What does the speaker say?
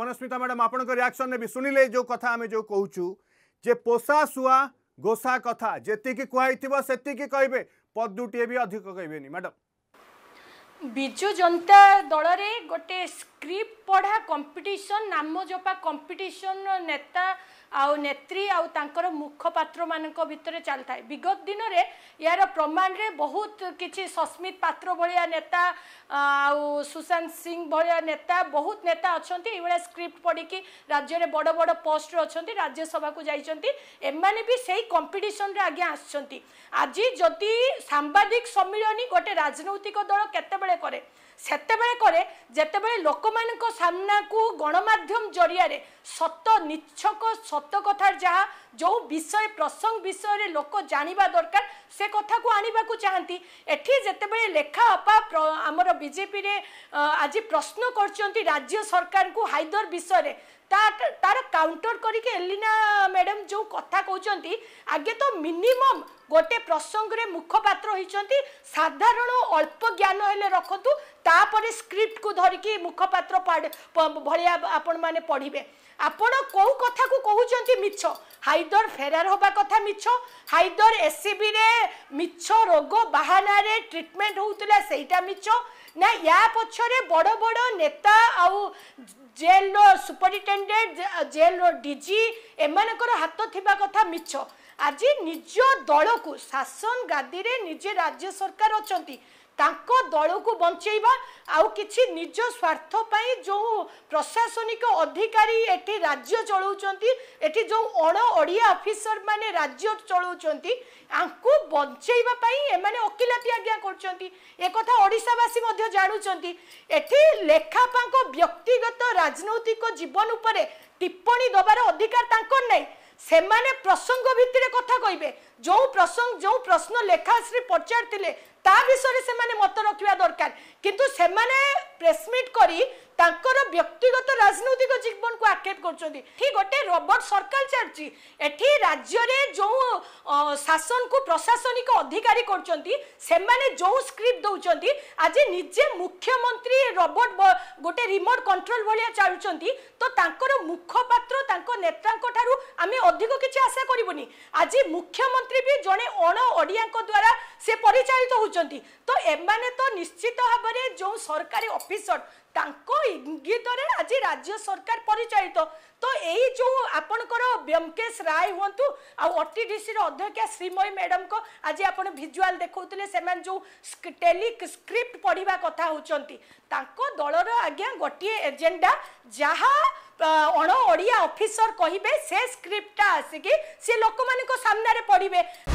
Manasmita madam ଆପଣଙ୍କ ରିଆକ୍ସନ୍ରେ ବି ଶୁଣିଲେ ଯେଉଁ କଥା ଆମେ ଯେଉଁ କହୁଛୁ ଯେ ପୋଷା ଶୁଆ ଗୋସା କଥା ଯେତିକି କୁହାହେଇଥିବ ସେତିକି କହିବେ ପଦୁଟିଏ ବି ଅଧିକ କହିବେନି ମ୍ୟାଡ଼ାମ୍ ବିଜୁ ଜନତା ଦଳରେ ଗୋଟେ ସ୍କ୍ରିପ୍ଟ ପଢ଼ା କମ୍ପିଟିସନ୍ ନାମ ଜପା କମ୍ପିଟିସନ୍ର ନେତା ଆଉ ନେତ୍ରୀ ଆଉ ତାଙ୍କର ମୁଖପାତ୍ରମାନଙ୍କ ଭିତରେ ଚାଲିଥାଏ ବିଗତ ଦିନରେ ଏହାର ପ୍ରମାଣରେ ବହୁତ କିଛି ସସ୍ମିତ ପାତ୍ର ଭଳିଆ ନେତା ଆଉ ସୁଶାନ୍ତ ସିଂ ଭଳିଆ ନେତା ବହୁତ ନେତା ଅଛନ୍ତି ଏଇଭଳିଆ ସ୍କ୍ରିପ୍ଟ ପଢ଼ିକି ରାଜ୍ୟରେ ବଡ଼ ବଡ଼ ପୋଷ୍ଟରେ ଅଛନ୍ତି ରାଜ୍ୟସଭାକୁ ଯାଇଛନ୍ତି ଏମାନେ ବି ସେଇ କମ୍ପିଟିସନରେ ଆଜ୍ଞା ଆସିଛନ୍ତି ଆଜି ଯଦି ସାମ୍ବାଦିକ ସମ୍ମିଳନୀ ଗୋଟେ ରାଜନୈତିକ ଦଳ କେତେବେଳେ କରେ ସେତେବେଳେ କରେ ଯେତେବେଳେ ଲୋକମାନଙ୍କ ସାମ୍ନାକୁ ଗଣମାଧ୍ୟମ ଜରିଆରେ ସତ ନିଚ୍ଛକ ସତ সত্য কথার যা যে বিষয় প্রসঙ্গ বিষয়ে লোক জাঁয়া দরকার সে কথা আনবাক চাহিদা এটি যেতবে লেখা আপা আমার বিজেপি আজ প্রশ্ন করছেন রাজ্য সরকার হাইদর বিষয়ে তার কাউন্টর করিকি এলিনা ম্যাডাম যে কথা কৌন আগে তো মিনিমম গোটে প্রসঙ্গে মুখপাত্র হয়েছেন সাধারণ অল্প জ্ঞান হলে রখতু ତାପରେ ସ୍କ୍ରିପ୍ଟକୁ ଧରିକି ମୁଖପାତ୍ର ଭଳିଆ ଆପଣମାନେ ପଢ଼ିବେ ଆପଣ କେଉଁ କଥାକୁ କହୁଛନ୍ତି ମିଛ ହାଇଦର ଫେରାର ହେବା କଥା ମିଛ ହାଇଦର ଏସ୍ସିବିରେ ମିଛ ରୋଗ ବାହାନାରେ ଟ୍ରିଟମେଣ୍ଟ ହେଉଥିଲା ସେଇଟା ମିଛ ନା ୟା ପଛରେ ବଡ଼ ବଡ଼ ନେତା ଆଉ ଜେଲ୍ର ସୁପରିଟେଣ୍ଡେଣ୍ଟ ଜେଲ୍ର ଡିଜି ଏମାନଙ୍କର ହାତ ଥିବା କଥା ମିଛ আজি নিজ দলকু শাসন গাদিরে নিজে রাজ্য সরকার অনেক ତାଙ୍କ ଦଳକୁ ବଞ୍ଚେଇବା ଆଉ କିଛି ନିଜ ସ୍ୱାର୍ଥ ପାଇଁ ଯେଉଁ ପ୍ରଶାସନିକ ଅଧିକାରୀ ଏଠି ରାଜ୍ୟ ଚଳାଉଛନ୍ତି ଏଠି ଯେଉଁ ଅଣ ଓଡ଼ିଆ ଅଫିସରମାନେ ରାଜ୍ୟ ଚଳାଉଛନ୍ତି ଆଙ୍କୁ ବଞ୍ଚେଇବା ପାଇଁ ଏମାନେ ଓକିଲାତି ଆଜ୍ଞା କରୁଛନ୍ତି ଏକଥା ଓଡ଼ିଶାବାସୀ ମଧ୍ୟ ଜାଣୁଛନ୍ତି ଏଠି ଲେଖାପାଙ୍କ ବ୍ୟକ୍ତିଗତ ରାଜନୈତିକ ଜୀବନ ଉପରେ ଟିପ୍ପଣୀ ଦେବାର ଅଧିକାର ତାଙ୍କର ନାହିଁ সেমানে প্রসঙ্গ ভিত্তিরে কথা কইবে যে প্রসঙ্গ যে প্রশ্ন লেখাশ্রী পচারি তা বিষয়ে সেমানে মত রাখা দরকার কিন্তু সেমানে প্রেসমিট করে ତାଙ୍କର ବ୍ୟକ୍ତିଗତ ରାଜନୈତିକ ଜୀବନକୁ ଆକ୍ଷେପ କରୁଛନ୍ତି ଏଠି ଗୋଟେ ରବର ସର୍କଲ ଚାଲିଛି ଏଠି ରାଜ୍ୟରେ ଯେଉଁ ଶାସନକୁ ପ୍ରଶାସନିକ ଅଧିକାରୀ କରୁଛନ୍ତି ସେମାନେ ଯେଉଁ ସ୍କ୍ରିପ୍ଟ ଦେଉଛନ୍ତି ଆଜି ନିଜେ ମୁଖ୍ୟମନ୍ତ୍ରୀ ରବଟ ଗୋଟେ ରିମୋଟ କଣ୍ଟ୍ରୋଲ ଭଳିଆ ଚାଲୁଛନ୍ତି ତ ତାଙ୍କର ମୁଖପାତ୍ର ତାଙ୍କ ନେତାଙ୍କ ଠାରୁ ଆମେ ଅଧିକ କିଛି ଆଶା କରିବୁନି ଆଜି ମୁଖ୍ୟମନ୍ତ୍ରୀ ବି ଜଣେ ଅଣ ଓଡ଼ିଆଙ୍କ ଦ୍ୱାରା ସେ ପରିଚାଳିତ ହେଉଛନ୍ତି ତ ଏମାନେ ତ ନିଶ୍ଚିତ ଭାବରେ ଯେଉଁ ସରକାରୀ ଅଫିସର ତାଙ୍କ ଇଙ୍ଗିତରେ ଆଜି ରାଜ୍ୟ ସରକାର ପରିଚାଳିତ ତ ଏଇ ଯେଉଁ ଆପଣଙ୍କର ବ୍ୟମକେଶ ରାୟ ହୁଅନ୍ତୁ ଆଉ ଓଟିଡିସିର ଅଧ୍ୟକ୍ଷା ଶ୍ରୀମୟୀ ମ୍ୟାଡ଼ାମଙ୍କ ଆଜି ଆପଣ ଭିଜୁଆଲ ଦେଖାଉଥିଲେ ସେମାନେ ଯେଉଁ ଟେଲି ସ୍କ୍ରିପ୍ଟ ପଢ଼ିବା କଥା ହେଉଛନ୍ତି ତାଙ୍କ ଦଳର ଆଜ୍ଞା ଗୋଟିଏ ଏଜେଣ୍ଡା ଯାହା ଅଣ ଓଡ଼ିଆ ଅଫିସର କହିବେ ସେ ସ୍କ୍ରିପ୍ଟଟା ଆସିକି ସେ ଲୋକମାନଙ୍କ ସାମ୍ନାରେ ପଢ଼ିବେ